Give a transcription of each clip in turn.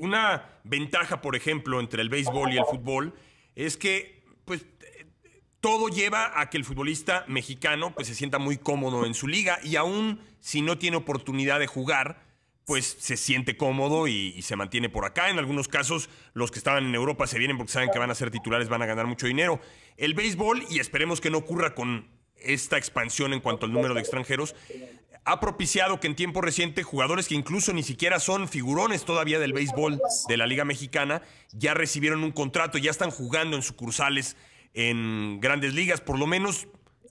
una ventaja, por ejemplo, entre el béisbol y el fútbol es que pues todo lleva a que el futbolista mexicano pues se sienta muy cómodo en su liga y aún si no tiene oportunidad de jugar, pues se siente cómodo y, y, se mantiene por acá. En algunos casos, los que estaban en Europa se vienen porque saben que van a ser titulares, van a ganar mucho dinero. El béisbol, y esperemos que no ocurra con esta expansión en cuanto al número de extranjeros, ha propiciado que en tiempo reciente jugadores que incluso ni siquiera son figurones todavía del béisbol de la Liga Mexicana ya recibieron un contrato, ya están jugando en sucursales en grandes ligas. Por lo menos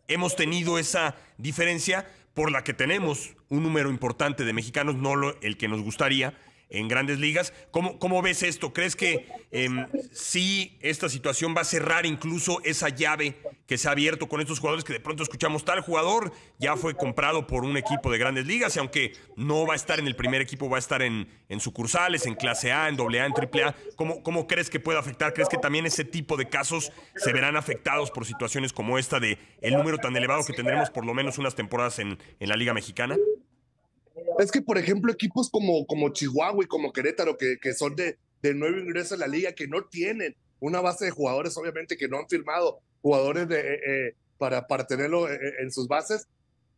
hemos tenido esa diferencia por la que tenemos un número importante de mexicanos, no lo, el que nos gustaría en grandes ligas. ¿Cómo, ves esto? ¿Crees que si em, sí esta situación va a cerrar incluso esa llave que se ha abierto con estos jugadores que de pronto escuchamos tal jugador ya fue comprado por un equipo de grandes ligas y aunque no va a estar en el primer equipo, va a estar en, sucursales, en clase A, en doble A, en triple A. ¿Cómo, crees que puede afectar? ¿Crees que también ese tipo de casos se verán afectados por situaciones como esta de el número tan elevado que tendremos por lo menos unas temporadas en, en la Liga Mexicana? Es que, por ejemplo, equipos como, como Chihuahua y como Querétaro, que, que son de, de nuevo ingreso a la liga, que no tienen una base de jugadores, obviamente, que no han firmado, jugadores de, eh, eh, para, para tenerlo eh, en sus bases,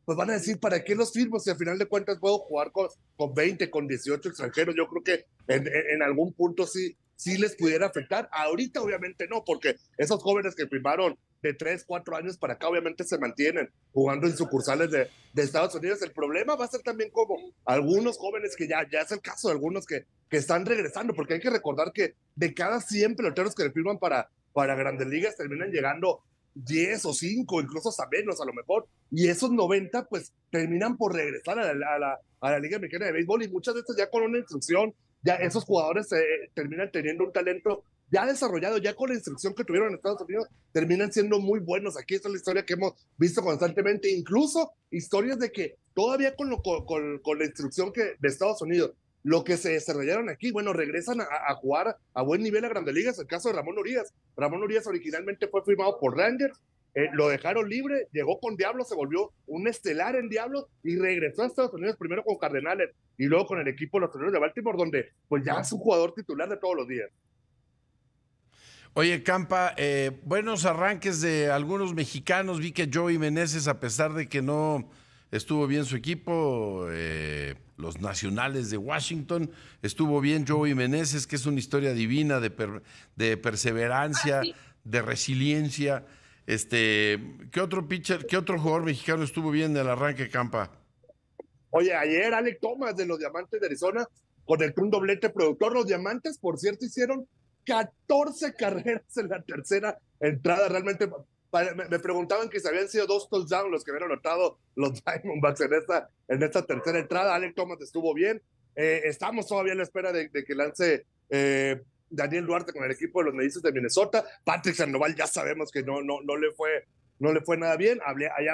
pues van a decir, ¿para qué los firmo si al final de cuentas puedo jugar con, con 20, con 18 extranjeros? Yo creo que en, algún punto sí, sí les pudiera afectar. Ahorita obviamente no, porque esos jóvenes que firmaron de 3, 4 años para acá obviamente se mantienen jugando en sucursales de, de, Estados Unidos. El problema va a ser también como algunos jóvenes que ya, ya es el caso de algunos que, que están regresando, porque hay que recordar que de cada 100 peloteros que le firman para, para grandes ligas terminan llegando 10 o 5, incluso hasta menos a lo mejor. Y esos 90 pues terminan por regresar a la, a la, a la Liga Mexicana de Béisbol y muchas veces ya con una instrucción, ya esos jugadores eh, terminan teniendo un talento ya desarrollado, ya con la instrucción que tuvieron en Estados Unidos, terminan siendo muy buenos. Aquí esta es la historia que hemos visto constantemente, incluso historias de que todavía con, lo, con, con, la instrucción que de Estados Unidos lo que se desarrollaron aquí, bueno, regresan a, jugar a buen nivel a Grandes Ligas, el caso de Ramón Urias. Ramón Urias originalmente fue firmado por Rangers, eh, lo dejaron libre, llegó con Diablo, se volvió un estelar en Diablo y regresó a Estados Unidos primero con Cardenales y luego con el equipo de los Orioles de Baltimore, donde pues ya es un jugador titular de todos los días. Oye, Campa, eh, buenos arranques de algunos mexicanos. Vi que Joey Meneses, a pesar de que no estuvo bien su equipo, eh, los Nacionales de Washington, estuvo bien Joey Meneses, que es una historia divina de, de perseverancia, ah, de resiliencia. Este, ¿qué otro pitcher, qué otro jugador mexicano estuvo bien en el arranque campa? Oye, ayer Alec Thomas de los Diamantes de Arizona con el un doblete productor. Los Diamantes, por cierto, hicieron 14 carreras en la tercera entrada. Realmente me, preguntaban que si habían sido dos touchdowns los que habían anotado los Diamondbacks en esta, en esta tercera entrada. Alec Thomas estuvo bien. Eh, estamos todavía en la espera de, que lance eh, Daniel Duarte con el equipo de los Medices de Minnesota. Patrick Sandoval ya sabemos que no, no, no le fue no le fue nada bien.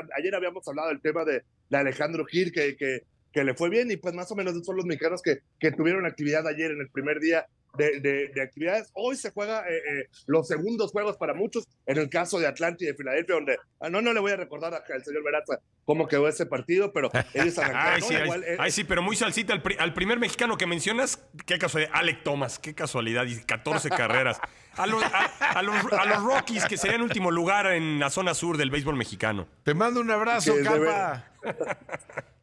ayer, habíamos hablado del tema de, de Alejandro Gil, que, que, le fue bien, y pues más o menos son los mexicanos que, que tuvieron actividad ayer en el primer día de, actividades. Hoy se juega eh, eh, los segundos juegos para muchos, en el caso de Atlanta y de Filadelfia, donde ah, no, no le voy a recordar al señor Veraza cómo quedó ese partido, pero ellos arrancaron. sí, eh, sí, pero muy salsita. Al, primer mexicano que mencionas, qué casualidad. Alec Thomas, qué casualidad. Y 14 carreras. A los, Rockies, que serían último lugar en la zona sur del béisbol mexicano. Te mando un abrazo,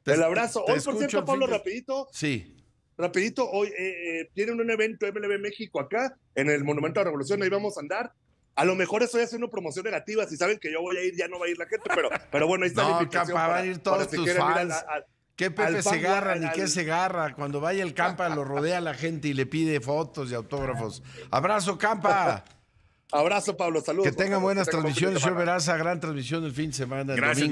El abrazo. Hoy, por cierto, Pablo, rapidito. Sí rapidito, hoy eh, eh, tienen un evento MLB México acá, en el Monumento a la Revolución, ahí vamos a andar. A lo mejor estoy haciendo promoción negativa, si saben que yo voy a ir, ya no va a ir la gente, pero, pero bueno, ahí está el la van a ir todos ¿Qué Pepe se agarra ni qué se agarra? Cuando vaya el Campa lo rodea la gente y le pide fotos y autógrafos. Abrazo, Campa. Abrazo, Pablo. Saludos. Que tengan buenas transmisiones. Yo verás a gran transmisión el fin de semana. Gracias.